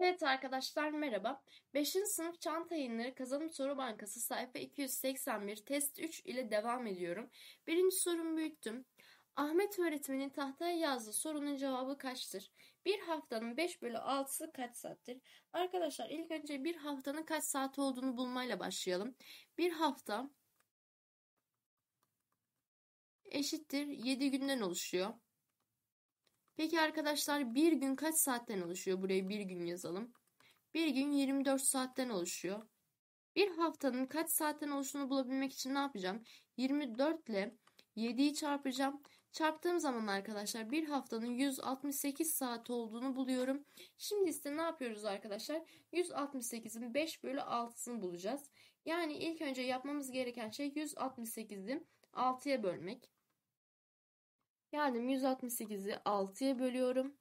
Evet arkadaşlar merhaba. 5. sınıf çanta yayınları kazanım soru bankası sayfa 281 test 3 ile devam ediyorum. Birinci sorumu büyüttüm. Ahmet öğretmenin tahtaya yazdığı sorunun cevabı kaçtır? Bir haftanın 5 bölü 6'sı kaç saattir? Arkadaşlar ilk önce bir haftanın kaç saat olduğunu bulmayla başlayalım. Bir hafta eşittir 7 günden oluşuyor. Peki arkadaşlar bir gün kaç saatten oluşuyor? Buraya bir gün yazalım. Bir gün 24 saatten oluşuyor. Bir haftanın kaç saatten oluştuğunu bulabilmek için ne yapacağım? 24 ile 7'yi çarpacağım. Çarptığım zaman arkadaşlar bir haftanın 168 saat olduğunu buluyorum. Şimdi ise ne yapıyoruz arkadaşlar? 168'in 5 bölü 6'sını bulacağız. Yani ilk önce yapmamız gereken şey 168'i 6'ya bölmek. Yani 168'i 6'ya bölüyorum.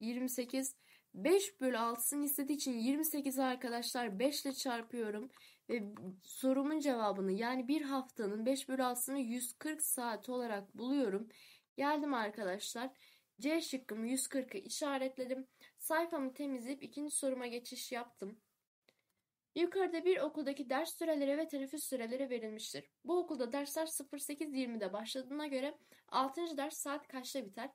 28. 5 bölü 6'sını istediği için 28 arkadaşlar 5 ile çarpıyorum. Ve sorumun cevabını yani bir haftanın 5 bölü 6'sını 140 saat olarak buluyorum. Geldim arkadaşlar. C şıkkımı 140'ı işaretledim. Sayfamı temizleyip ikinci soruma geçiş yaptım. Yukarıda bir okuldaki ders süreleri ve teneffüs süreleri verilmiştir. Bu okulda dersler 08.20'de başladığına göre 6. ders saat kaçta biter?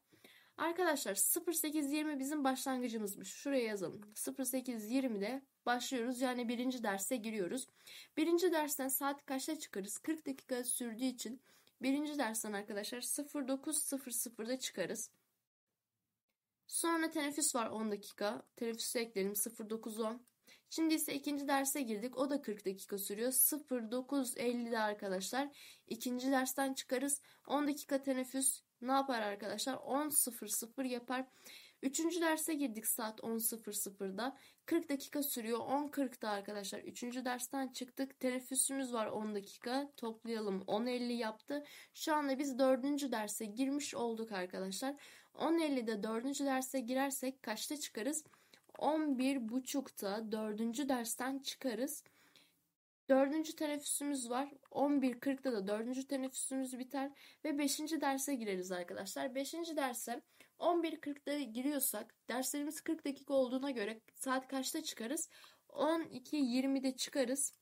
Arkadaşlar 08.20 bizim başlangıcımızmış. Şuraya yazalım. 08.20'de başlıyoruz. Yani birinci derse giriyoruz. Birinci dersten saat kaçta çıkarız? 40 dakika sürdüğü için birinci dersten arkadaşlar 09.00'da çıkarız. Sonra teneffüs var 10 dakika. Teneffüsü ekleyelim 09.10. Şimdi ise ikinci derse girdik. O da 40 dakika sürüyor. 09.50'de arkadaşlar ikinci dersten çıkarız. 10 dakika teneffüs ne yapar arkadaşlar? 10.00 yapar. Üçüncü derse girdik saat 10.00'da. 40 dakika sürüyor. 10.40'da arkadaşlar. Üçüncü dersten çıktık. Teneffüsümüz var 10 dakika. Toplayalım. 10.50 yaptı. Şu anda biz dördüncü derse girmiş olduk arkadaşlar. 10.50'de dördüncü derse girersek kaçta çıkarız? 11.30'da 4. dersten çıkarız. 4. teneffüsümüz var. 11.40'da da dördüncü teneffüsümüz biter ve 5. derse gireriz arkadaşlar. 5. derse 11.40'da giriyorsak derslerimiz 40 dakika olduğuna göre saat kaçta çıkarız? 12.20'de çıkarız.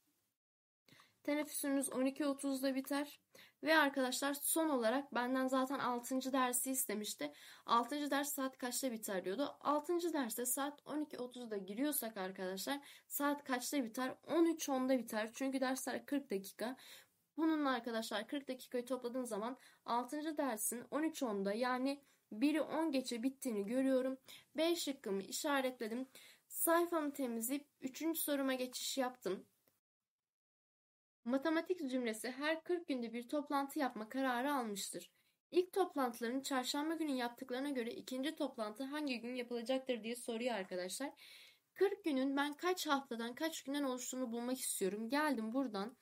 Teneffüsümüz 12.30'da biter. Ve arkadaşlar son olarak benden zaten 6. dersi istemişti. 6. ders saat kaçta biter diyordu. 6. derste saat 12.30'da giriyorsak arkadaşlar saat kaçta biter? 13.10'da biter. Çünkü dersler 40 dakika. Bununla arkadaşlar 40 dakikayı topladığın zaman 6. dersin 13.10'da yani biri 10 geçe bittiğini görüyorum. 5 şıkkımı işaretledim. Sayfamı temizleyip 3. soruma geçiş yaptım. Matematik zümresi her 40 günde bir toplantı yapma kararı almıştır. İlk toplantıların çarşamba günü yaptıklarına göre ikinci toplantı hangi gün yapılacaktır diye soruyor arkadaşlar. 40 günün ben kaç haftadan kaç günden oluştuğunu bulmak istiyorum. Geldim buradan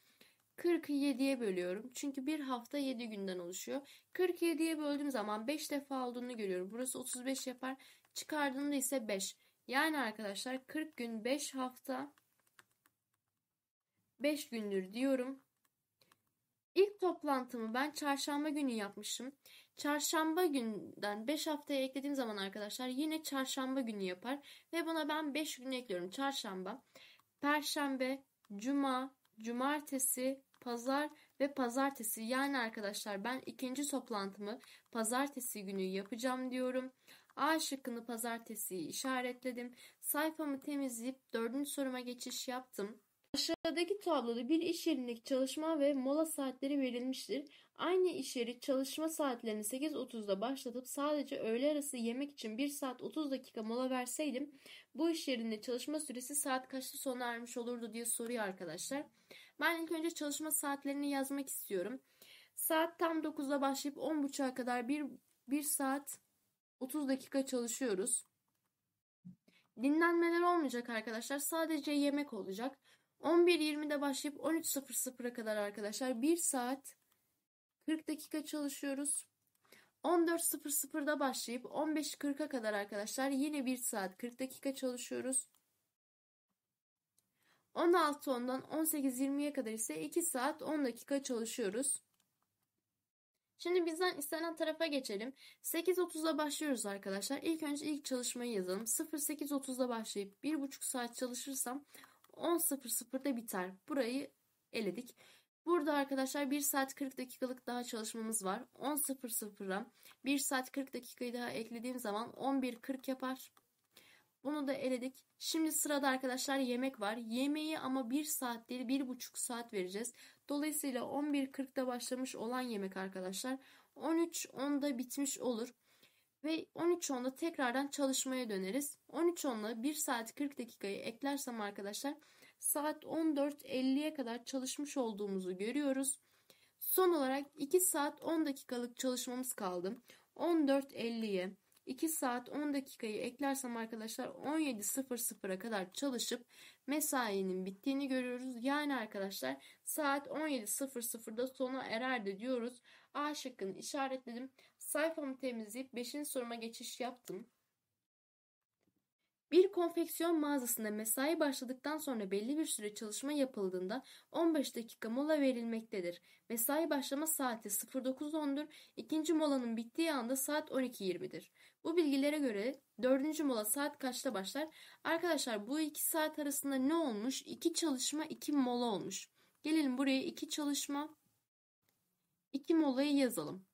47'ye 7'ye bölüyorum. Çünkü bir hafta 7 günden oluşuyor. 40'ı 7'ye böldüğüm zaman 5 defa olduğunu görüyorum. Burası 35 yapar. Çıkardığımda ise 5. Yani arkadaşlar 40 gün 5 hafta 5 gündür diyorum. İlk toplantımı ben çarşamba günü yapmışım. Çarşamba günden 5 haftaya eklediğim zaman arkadaşlar yine çarşamba günü yapar. Ve buna ben 5 gün ekliyorum. Çarşamba, perşembe, cuma, cumartesi, pazar ve pazartesi. Yani arkadaşlar ben ikinci toplantımı pazartesi günü yapacağım diyorum. A şıkkını pazartesiyi işaretledim. Sayfamı temizleyip dördüncü soruma geçiş yaptım. Aşağıdaki tabloda bir iş yerindeki çalışma ve mola saatleri verilmiştir. Aynı iş yeri çalışma saatlerini 8.30'da başlatıp sadece öğle arası yemek için 1 saat 30 dakika mola verseydim bu iş yerinde çalışma süresi saat kaçta sona ermiş olurdu diye soruyor arkadaşlar. Ben ilk önce çalışma saatlerini yazmak istiyorum. Saat tam 9'da başlayıp 10.30'a kadar 1, 1 saat 30 dakika çalışıyoruz. Dinlenmeler olmayacak arkadaşlar. Sadece yemek olacak. 11.20'de başlayıp 13.00'a kadar arkadaşlar 1 saat 40 dakika çalışıyoruz. 14.00'da başlayıp 15.40'a kadar arkadaşlar yine 1 saat 40 dakika çalışıyoruz. 16.10'dan 18.20'ye kadar ise 2 saat 10 dakika çalışıyoruz. Şimdi bizden istenen tarafa geçelim. 8.30'da başlıyoruz arkadaşlar. İlk önce ilk çalışmayı yazalım. 08.30'da başlayıp 1,5 saat çalışırsam 10.00'da biter. Burayı eledik. Burada arkadaşlar 1 saat 40 dakikalık daha çalışmamız var. 10.00'a 1 saat 40 dakikayı daha eklediğim zaman 11.40 yapar. Bunu da eledik. Şimdi sırada arkadaşlar yemek var. Yemeği ama 1 saat değil 1,5 saat vereceğiz. Dolayısıyla 11.40'da başlamış olan yemek arkadaşlar 13.10'da bitmiş olur ve 13.10'da tekrardan çalışmaya döneriz. 13.10'la 1 saat 40 dakikayı eklersem arkadaşlar saat 14.50'ye kadar çalışmış olduğumuzu görüyoruz. Son olarak 2 saat 10 dakikalık çalışmamız kaldı. 14.50'ye 2 saat 10 dakikayı eklersem arkadaşlar 17.00'a kadar çalışıp mesainin bittiğini görüyoruz. Yani arkadaşlar saat 17.00'da sona ererdi diyoruz. A şıkkını işaretledim. Sayfamı temizleyip beşinci soruma geçiş yaptım. Bir konfeksiyon mağazasında mesai başladıktan sonra belli bir süre çalışma yapıldığında 15 dakika mola verilmektedir. Mesai başlama saati 09.10'dur, İkinci molanın bittiği anda saat 12.20'dir. Bu bilgilere göre dördüncü mola saat kaçta başlar? Arkadaşlar bu iki saat arasında ne olmuş? İki çalışma, iki mola olmuş. Gelelim buraya iki çalışma, iki molayı yazalım.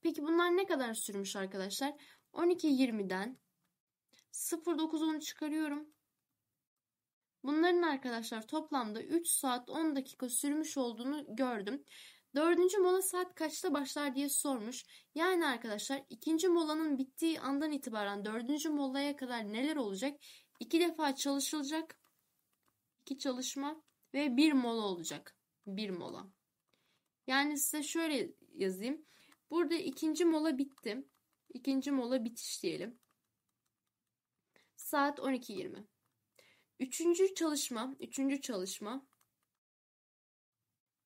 Peki bunlar ne kadar sürmüş arkadaşlar? 12.20'den 09.10'u çıkarıyorum. Bunların arkadaşlar toplamda 3 saat 10 dakika sürmüş olduğunu gördüm. Dördüncü mola saat kaçta başlar diye sormuş. Yani arkadaşlar ikinci molanın bittiği andan itibaren dördüncü molaya kadar neler olacak? İki defa çalışılacak. iki çalışma ve bir mola olacak. Bir mola. Yani size şöyle yazayım. Burada ikinci mola bittim. İkinci mola bitiş diyelim. Saat 12.20. Üçüncü çalışma, üçüncü çalışma.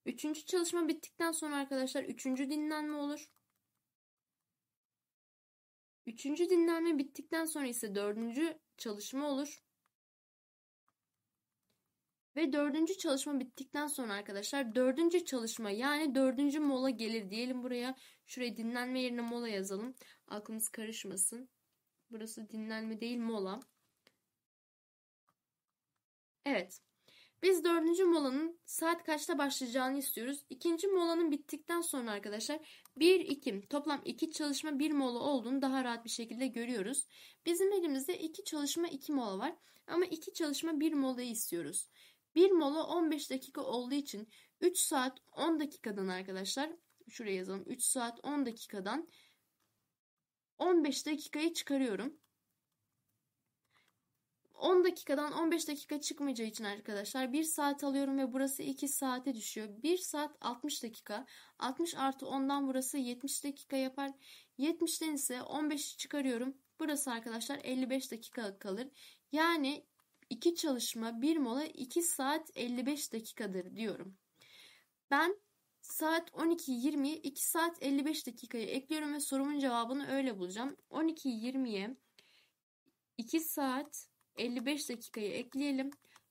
Üçüncü çalışma bittikten sonra arkadaşlar üçüncü dinlenme olur. Üçüncü dinlenme bittikten sonra ise dördüncü çalışma olur. Ve dördüncü çalışma bittikten sonra arkadaşlar dördüncü çalışma yani dördüncü mola gelir diyelim buraya. Şuraya dinlenme yerine mola yazalım. Aklımız karışmasın. Burası dinlenme değil mola. Evet. Biz dördüncü molanın saat kaçta başlayacağını istiyoruz. İkinci molanın bittikten sonra arkadaşlar 1-2 toplam 2 çalışma 1 mola olduğunu daha rahat bir şekilde görüyoruz. Bizim elimizde 2 çalışma 2 mola var ama 2 çalışma 1 molayı istiyoruz. Bir mola 15 dakika olduğu için 3 saat 10 dakikadan arkadaşlar şuraya yazalım 3 saat 10 dakikadan 15 dakikayı çıkarıyorum. 10 dakikadan 15 dakika çıkmayacağı için arkadaşlar 1 saat alıyorum ve burası 2 saate düşüyor. 1 saat 60 dakika. 60 artı 10'dan burası 70 dakika yapar. 70'ten ise 15'i çıkarıyorum. Burası arkadaşlar 55 dakika kalır. Yani iki çalışma, bir mola 2 saat 55 dakikadır diyorum. Ben saat 12.20'ye 2 saat 55 dakikayı ekliyorum ve sorumun cevabını öyle bulacağım. 12.20'ye 2 saat 55 dakikayı ekleyelim.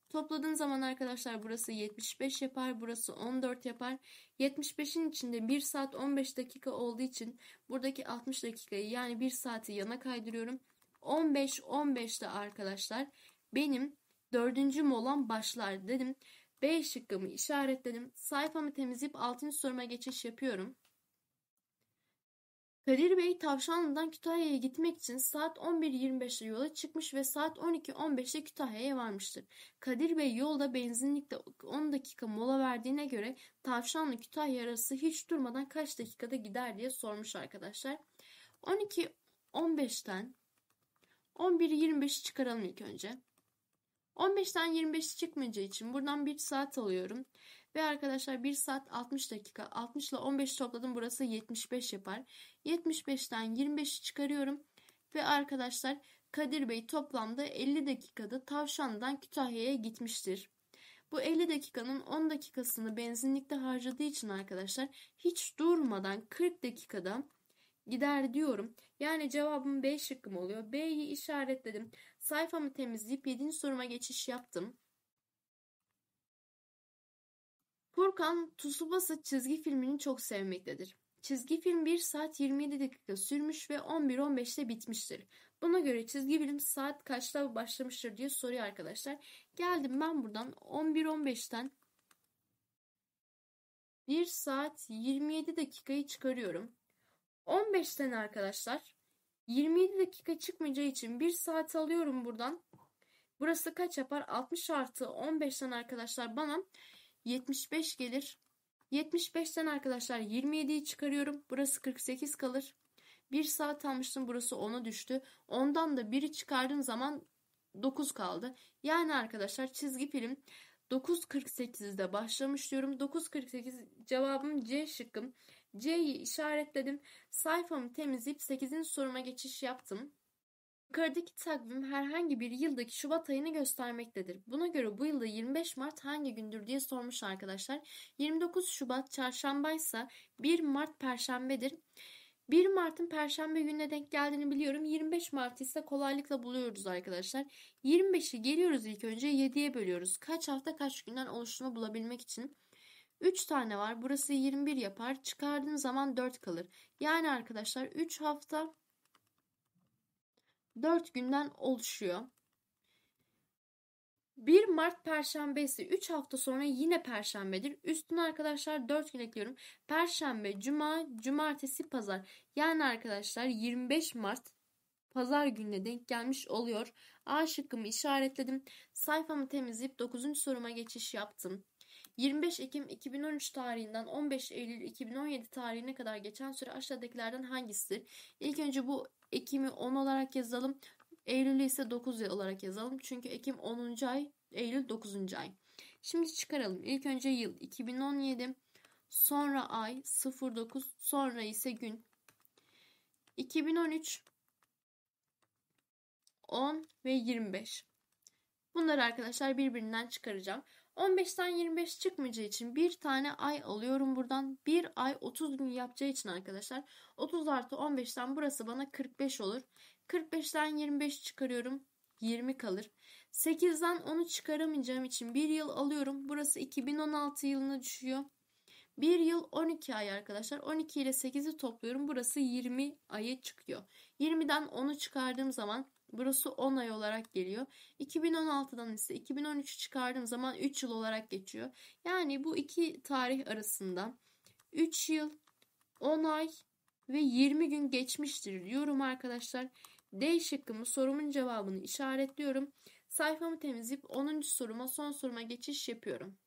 Topladığın zaman arkadaşlar burası 75 yapar, burası 14 yapar. 75'in içinde 1 saat 15 dakika olduğu için buradaki 60 dakikayı yani 1 saati yana kaydırıyorum. 15 15'te arkadaşlar benim dördüncü molam başlar dedim. B şıkkımı işaretledim. Sayfamı temizleyip 6. soruma geçiş yapıyorum. Kadir Bey Tavşanlı'dan Kütahya'ya gitmek için saat 11.25'te yola çıkmış ve saat 12.15'te Kütahya'ya varmıştır. Kadir Bey yolda benzinlikte 10 dakika mola verdiğine göre Tavşanlı Kütahya arası hiç durmadan kaç dakikada gider diye sormuş arkadaşlar. 12.15'ten 11.25'i çıkaralım ilk önce. 15'ten 25'i çıkmayacağı için buradan 1 saat alıyorum. Ve arkadaşlar 1 saat 60 dakika. 60 ile 15 topladım. Burası 75 yapar. 75'ten 25'i çıkarıyorum. Ve arkadaşlar Kadir Bey toplamda 50 dakikada Tavşan'dan Kütahya'ya gitmiştir. Bu 50 dakikanın 10 dakikasını benzinlikte harcadığı için arkadaşlar hiç durmadan 40 dakikada gider diyorum. Yani cevabım B şıkkım oluyor. B'yi işaretledim. Sayfamı temizleyip yedinci soruma geçiş yaptım. Furkan Tsubasa çizgi filmini çok sevmektedir. Çizgi film 1 saat 27 dakika sürmüş ve 11.15'te bitmiştir. Buna göre çizgi film saat kaçta başlamıştır diye soruyor arkadaşlar. Geldim ben buradan 11.15'ten 1 saat 27 dakikayı çıkarıyorum. 15'ten arkadaşlar 27 dakika çıkmayacağı için 1 saat alıyorum buradan. Burası kaç yapar? 60 artı 15'ten arkadaşlar bana 75 gelir. 75'ten arkadaşlar 27'yi çıkarıyorum. Burası 48 kalır. 1 saat almıştım burası 10'a düştü. Ondan da 1'i çıkardığım zaman 9 kaldı. Yani arkadaşlar çizgi film 9.48'de başlamış diyorum. 9.48 cevabım C şıkkım. C'yi işaretledim. Sayfamı temizleyip 8. soruma geçiş yaptım. Yukarıdaki takvim herhangi bir yıldaki Şubat ayını göstermektedir. Buna göre bu yılda 25 Mart hangi gündür diye sormuş arkadaşlar. 29 Şubat çarşambaysa 1 Mart perşembedir. 1 Mart'ın perşembe gününe denk geldiğini biliyorum. 25 Mart ise kolaylıkla buluyoruz arkadaşlar. 25'i geliyoruz ilk önce 7'ye bölüyoruz. Kaç hafta kaç günden oluştuğunu bulabilmek için. 3 tane var. Burası 21 yapar. Çıkardığım zaman 4 kalır. Yani arkadaşlar 3 hafta 4 günden oluşuyor. 1 Mart Perşembesi 3 hafta sonra yine Perşembedir. Üstüne arkadaşlar 4 gün ekliyorum. Perşembe, Cuma, Cumartesi, Pazar. Yani arkadaşlar 25 Mart Pazar gününe denk gelmiş oluyor. A şıkkımı işaretledim. Sayfamı temizleyip 9. soruma geçiş yaptım. 25 Ekim 2013 tarihinden 15 Eylül 2017 tarihine kadar geçen süre aşağıdakilerden hangisidir? İlk önce bu Ekim'i 10 olarak yazalım. Eylül'ü ise 9 olarak yazalım. Çünkü Ekim 10. ay, Eylül 9. ay. Şimdi çıkaralım. İlk önce yıl 2017, sonra ay 09, sonra ise gün 2013 10 ve 25. Bunları arkadaşlar birbirinden çıkaracağım. 15'ten 25 çıkmayacağı için bir tane ay alıyorum buradan. Bir ay 30 gün yapacağı için arkadaşlar 30 artı 15'ten burası bana 45 olur. 45'ten 25 çıkarıyorum. 20 kalır. 8'den 10'u çıkaramayacağım için bir yıl alıyorum. Burası 2016 yılına düşüyor. bir yıl 12 ay arkadaşlar. 12 ile 8'i topluyorum. Burası 20 ayı çıkıyor. 20'den 10'u çıkardığım zaman Burası 10 ay olarak geliyor. 2016'dan ise 2013'ü çıkardığım zaman 3 yıl olarak geçiyor. Yani bu iki tarih arasında 3 yıl, 10 ay ve 20 gün geçmiştir diyorum arkadaşlar. D şıkkımı sorumun cevabını işaretliyorum. Sayfamı temizleyip 10. soruma son soruma geçiş yapıyorum.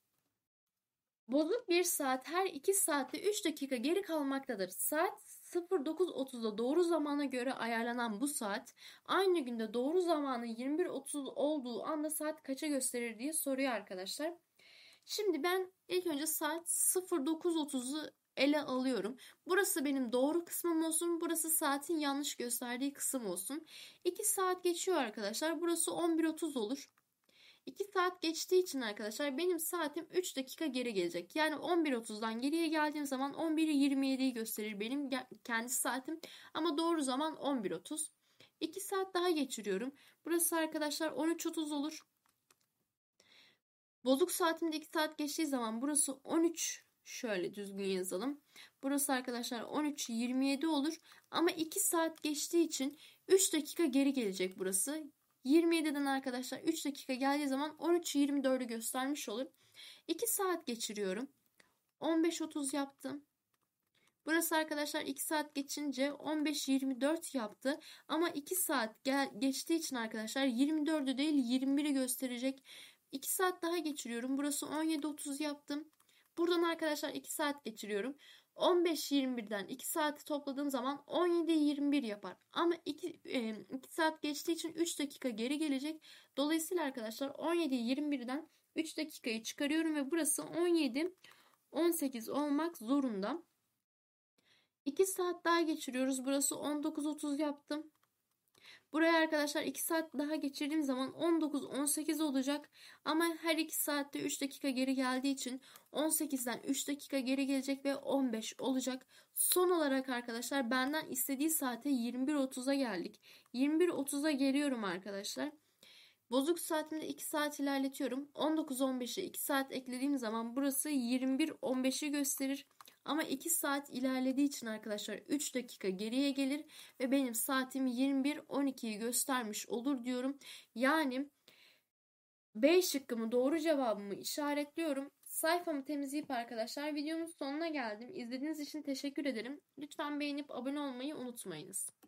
Bozuk bir saat her 2 saatte 3 dakika geri kalmaktadır. Saat 09.30'da doğru zamana göre ayarlanan bu saat aynı günde doğru zamanın 21.30 olduğu anda saat kaça gösterir diye soruyor arkadaşlar. Şimdi ben ilk önce saat 09.30'u ele alıyorum. Burası benim doğru kısmım olsun. Burası saatin yanlış gösterdiği kısım olsun. 2 saat geçiyor arkadaşlar. Burası 11.30 olur. 2 saat geçtiği için arkadaşlar benim saatim 3 dakika geri gelecek. Yani 11.30'dan geriye geldiğim zaman 11.27'yi gösterir benim kendi saatim. Ama doğru zaman 11.30. 2 saat daha geçiriyorum. Burası arkadaşlar 13.30 olur. Bozuk saatimde 2 saat geçtiği zaman burası 13 şöyle düzgün yazalım. Burası arkadaşlar 13.27 olur ama 2 saat geçtiği için 3 dakika geri gelecek burası. 27'den arkadaşlar 3 dakika geldiği zaman 13'ü 24'ü göstermiş olur. 2 saat geçiriyorum. 15:30 yaptım. Burası arkadaşlar 2 saat geçince 15:24 yaptı. Ama 2 saat gel geçtiği için arkadaşlar 24'ü değil 21'i gösterecek. 2 saat daha geçiriyorum. Burası 17:30 yaptım. Buradan arkadaşlar 2 saat geçiriyorum. 15-21'den 2 saati topladığım zaman 17-21 yapar. Ama 2, 2 e, saat geçtiği için 3 dakika geri gelecek. Dolayısıyla arkadaşlar 17-21'den 3 dakikayı çıkarıyorum ve burası 17-18 olmak zorunda. 2 saat daha geçiriyoruz. Burası 19.30 yaptım. Buraya arkadaşlar 2 saat daha geçirdiğim zaman 19-18 olacak. Ama her 2 saatte 3 dakika geri geldiği için 18'den 3 dakika geri gelecek ve 15 olacak. Son olarak arkadaşlar benden istediği saate 21.30'a geldik. 21.30'a geliyorum arkadaşlar. Bozuk saatimde 2 saat ilerletiyorum. 19 15'e 2 saat eklediğim zaman burası 21.15'i gösterir. Ama 2 saat ilerlediği için arkadaşlar 3 dakika geriye gelir ve benim saatim 21.12'yi göstermiş olur diyorum. Yani B şıkkımı doğru cevabımı işaretliyorum. Sayfamı temizleyip arkadaşlar videomun sonuna geldim. İzlediğiniz için teşekkür ederim. Lütfen beğenip abone olmayı unutmayınız.